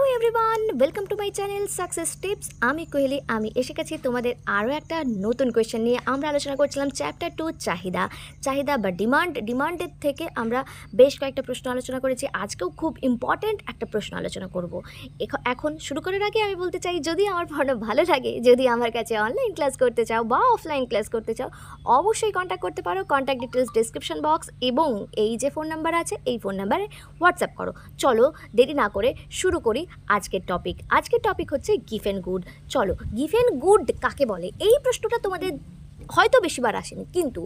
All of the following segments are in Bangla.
Hello everyone welcome to my channel success tips আমি কোহলি আমি এসে গেছি তোমাদের আরও একটা নতুন কোয়েশ্চেন নিয়ে আমরা আলোচনা করছিলাম চ্যাপ্টার টু চাহিদা চাহিদা বা ডিমান্ড ডিমান্ডের থেকে আমরা বেশ কয়েকটা প্রশ্ন আলোচনা করেছি আজকেও খুব ইম্পর্ট্যান্ট একটা প্রশ্ন আলোচনা করব এখন শুরু করার আগে আমি বলতে চাই যদি আমার পড়া ভালো লাগে যদি আমার কাছে অনলাইন ক্লাস করতে চাও বা অফলাইন ক্লাস করতে চাও অবশ্যই কন্ট্যাক্ট করতে পারো কন্ট্যাক্ট ডিটেলস ডিসক্রিপশন বক্স এবং এই যে ফোন নাম্বার আছে এই ফোন নাম্বারে হোয়াটসঅ্যাপ করো চলো দেরি না করে শুরু করি আজকের টপিক আজকের টপিক হচ্ছে গিফ অ্যান্ড গুড চলো গিফ অ্যান্ড গুড কাকে বলে এই প্রশ্নটা তোমাদের হয়তো বেশিবার আসেনি কিন্তু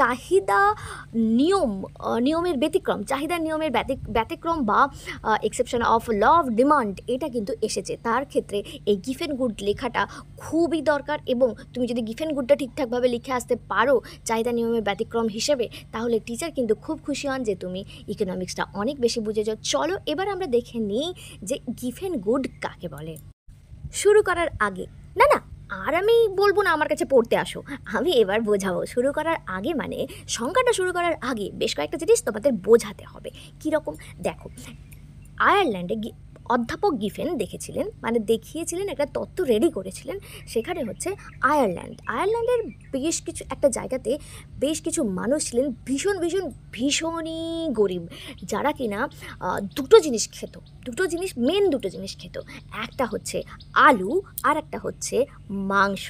চাহিদা নিয়ম নিয়মের ব্যতিক্রম চাহিদা নিয়মের ব্যতিক্রম বা exception of law of demand এটা কিন্তু এসেছে তার ক্ষেত্রে এই গিফ অ্যান্ড গুড লেখাটা খুবই দরকার এবং তুমি যদি গিফ অ্যান্ড গুডটা ঠিকঠাকভাবে লিখে আসতে পারো চাহিদা নিয়মের ব্যতিক্রম হিসেবে তাহলে টিচার কিন্তু খুব খুশি হন যে তুমি ইকোনমিক্সটা অনেক বেশি বুঝে যাও চলো এবার আমরা দেখে নিই যে গিফ অ্যান্ড গুড কাকে বলে শুরু করার আগে না না আর আমি বলবো না আমার কাছে পড়তে আসো আমি এবার বোঝাবো শুরু করার আগে মানে সংখ্যাটা শুরু করার আগে বেশ কয়েকটা জিনিস তোমাদের বোঝাতে হবে কীরকম দেখো আয়ারল্যান্ডে অধ্যাপক গিফেন দেখেছিলেন মানে দেখিয়েছিলেন একটা তত্ত্ব রেডি করেছিলেন সেখানে হচ্ছে আয়ারল্যান্ড আয়ারল্যান্ডের বেশ কিছু একটা জায়গাতে বেশ কিছু মানুষ ছিলেন ভীষণ ভীষণ ভীষণই গরিব যারা কিনা দুটো জিনিস খেত দুটো জিনিস মেন দুটো জিনিস খেত একটা হচ্ছে আলু আর একটা হচ্ছে মাংস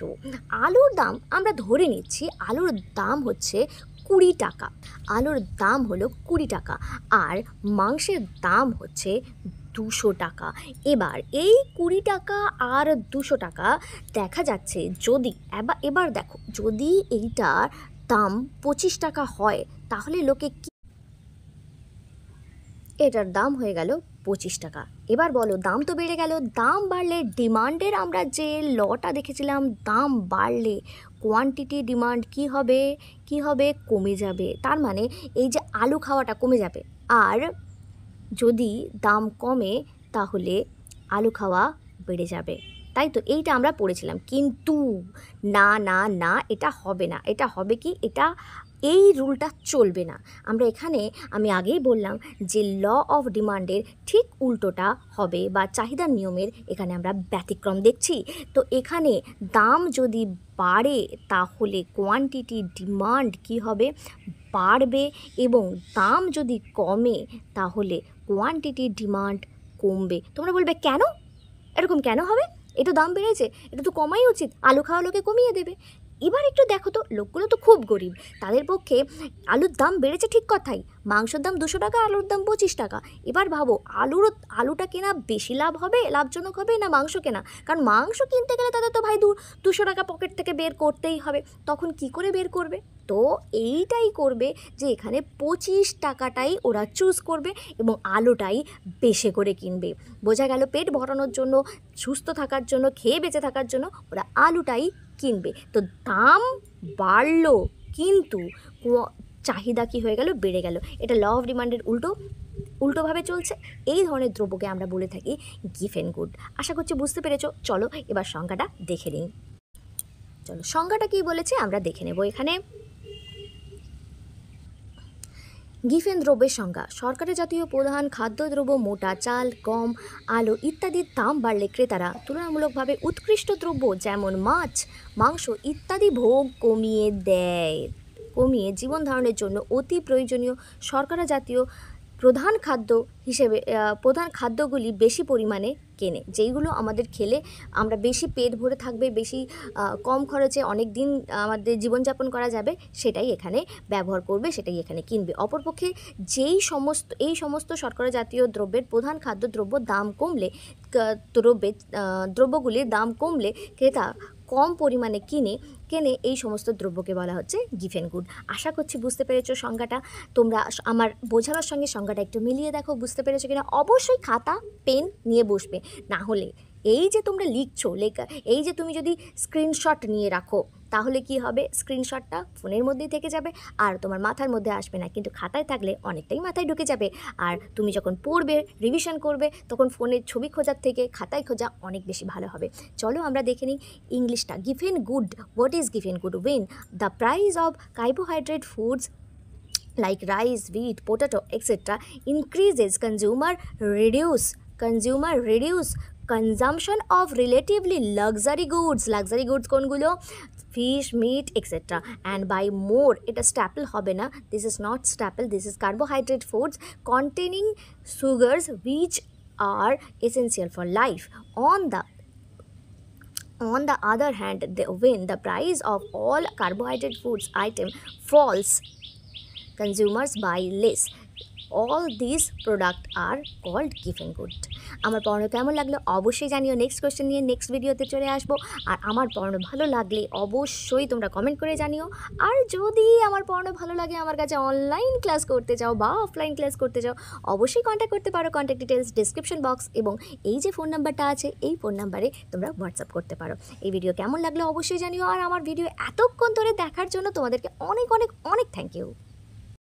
আলুর দাম আমরা ধরে নিচ্ছি আলুর দাম হচ্ছে কুড়ি টাকা আলুর দাম হলো কুড়ি টাকা আর মাংসের দাম হচ্ছে দুশো টাকা এবার এই কুড়ি টাকা আর দুশো টাকা দেখা যাচ্ছে যদি এবার দেখো যদি এইটার দাম পঁচিশ টাকা হয় তাহলে লোকে কি এটার দাম হয়ে গেল পঁচিশ টাকা এবার বলো দাম তো বেড়ে গেল দাম বাড়লে ডিমান্ডের আমরা যে লটা দেখেছিলাম দাম বাড়লে কোয়ান্টিটি ডিমান্ড কি হবে কি হবে কমে যাবে তার মানে এই যে আলু খাওয়াটা কমে যাবে আর যদি দাম কমে তাহলে আলু খাওয়া বেড়ে যাবে তাই তো এইটা আমরা পড়েছিলাম কিন্তু না না না এটা হবে না এটা হবে কি এটা এই রুলটা চলবে না আমরা এখানে আমি আগেই বললাম যে ল অফ ডিমান্ডের ঠিক উল্টোটা হবে বা চাহিদা নিয়মের এখানে আমরা ব্যতিক্রম দেখছি তো এখানে দাম যদি বাড়ে তাহলে কোয়ান্টিটি ডিমান্ড কি হবে বাড়বে এবং দাম যদি কমে তাহলে কোয়ান্টিটি ডিমান্ড কমবে তোমরা বলবে কেন এরকম কেন হবে এটা দাম বেড়েছে এটা তো কমাই উচিত আলু খাওয়া লোকে কমিয়ে দেবে এবার একটু দেখো তো লোকগুলো তো খুব গরিব তাদের পক্ষে আলুর দাম বেড়েছে ঠিক কথাই মাংসের দাম দুশো টাকা আলুর দাম পঁচিশ টাকা এবার ভাবো আলুরও আলুটা কেনা বেশি লাভ হবে লাভজনক হবে না মাংস কেনা কারণ মাংস কিনতে গেলে তাদের তো ভাই দু দুশো টাকা পকেট থেকে বের করতেই হবে তখন কি করে বের করবে তো এইটাই করবে যে এখানে পঁচিশ টাকাটাই ওরা চুজ করবে এবং আলুটাই বেশি করে কিনবে বোঝা গেল পেট ভরানোর জন্য সুস্থ থাকার জন্য খেয়ে বেঁচে থাকার জন্য ওরা আলুটাই কিনবে তো দাম বাড়লো কিন্তু চাহিদা কী হয়ে গেল বেড়ে গেল এটা ল অফ ডিমান্ডের উল্টো উল্টোভাবে চলছে এই ধরনের দ্রব্যকে আমরা বলে থাকি গিফট অ্যান্ড গুড আশা করছি বুঝতে পেরেছ চলো এবার সংখ্যাটা দেখে নিই চলো সংখ্যাটা কী বলেছে আমরা দেখে নেব এখানে গিফেন দ্রব্যের সংজ্ঞা সরকারের জাতীয় প্রধান খাদ্যদ্রব্য মোটা চাল গম আলু ইত্যাদির দাম বাড়লে ক্রেতারা তুলনামূলকভাবে উৎকৃষ্ট দ্রব্য যেমন মাছ মাংস ইত্যাদি ভোগ কমিয়ে দেয় কমিয়ে জীবন ধারণের জন্য অতি প্রয়োজনীয় সরকারা জাতীয় প্রধান খাদ্য হিসেবে প্রধান খাদ্যগুলি বেশি পরিমাণে কেনে যেইগুলো আমাদের খেলে আমরা বেশি পেট ভরে থাকবে বেশি কম খরচে অনেক দিন আমাদের জীবনযাপন করা যাবে সেটাই এখানে ব্যবহার করবে সেটাই এখানে কিনবে অপরপক্ষে যেই সমস্ত এই সমস্ত শর্করা জাতীয় দ্রব্যের প্রধান খাদ্য দ্রব্য দাম কমলে দ্রব্যের দ্রব্যগুলির দাম কমলে ক্রেতা কম পরিমাণে কিনে কেনে এই সমস্ত দ্রব্যকে বলা হচ্ছে গিফেন গুড আশা করছি বুঝতে পেরেছো সংজ্ঞাটা তোমরা আমার বোঝানোর সঙ্গে সংজ্ঞাটা একটু মিলিয়ে দেখো বুঝতে পেরেছো কিনা অবশ্যই খাতা পেন নিয়ে বসবে না হলে এই যে তোমরা লিখছো লেখা এই যে তুমি যদি স্ক্রিনশট নিয়ে রাখো তাহলে কি হবে স্ক্রিনশটটা ফোনের মধ্যেই থেকে যাবে আর তোমার মাথার মধ্যে আসবে না কিন্তু খাতায় থাকলে অনেকটাই মাথায় ঢুকে যাবে আর তুমি যখন পড়বে রিভিশন করবে তখন ফোনের ছবি খোঁজার থেকে খাতায় খোঁজা অনেক বেশি ভালো হবে চলো আমরা দেখে নিই ইংলিশটা Giffen good what is Giffen good when the price of carbohydrate foods like rice wheat, potato, etc. Increases consumer reduce consumer reduce consumption of relatively luxury goods luxury goods কোনগুলো fish, meat, etc. And by more, it is staple hobena. This is not staple, this is carbohydrate foods containing sugars which are essential for life. On the on the other hand, the win the price of all carbohydrate foods item falls, consumers buy less. All this product are called Giffen good আমার পড়ানো কেমন লাগলো অবশ্যই জানিও নেক্সট কোয়েশ্চেন নিয়ে নেক্সট ভিডিওতে চলে আসবো আর আমার পড়ানো ভালো লাগলে অবশ্যই তোমরা কমেন্ট করে জানিও আর যদি আমার পড়ানো ভালো লাগে আমার কাছে অনলাইন ক্লাস করতে চাও বা অফলাইন ক্লাস করতে চাও অবশ্যই কন্ট্যাক্ট করতে পারো কন্ট্যাক্ট ডিটেলস ডিসক্রিপশন বক্স এবং এই যে ফোন নাম্বারটা আছে এই ফোন নাম্বারে তোমরা হোয়াটসঅ্যাপ করতে পারো এই ভিডিও কেমন লাগলো অবশ্যই জানিও আর আমার ভিডিও এতক্ষণ ধরে দেখার জন্য তোমাদেরকে অনেক অনেক অনেক থ্যাংক ইউ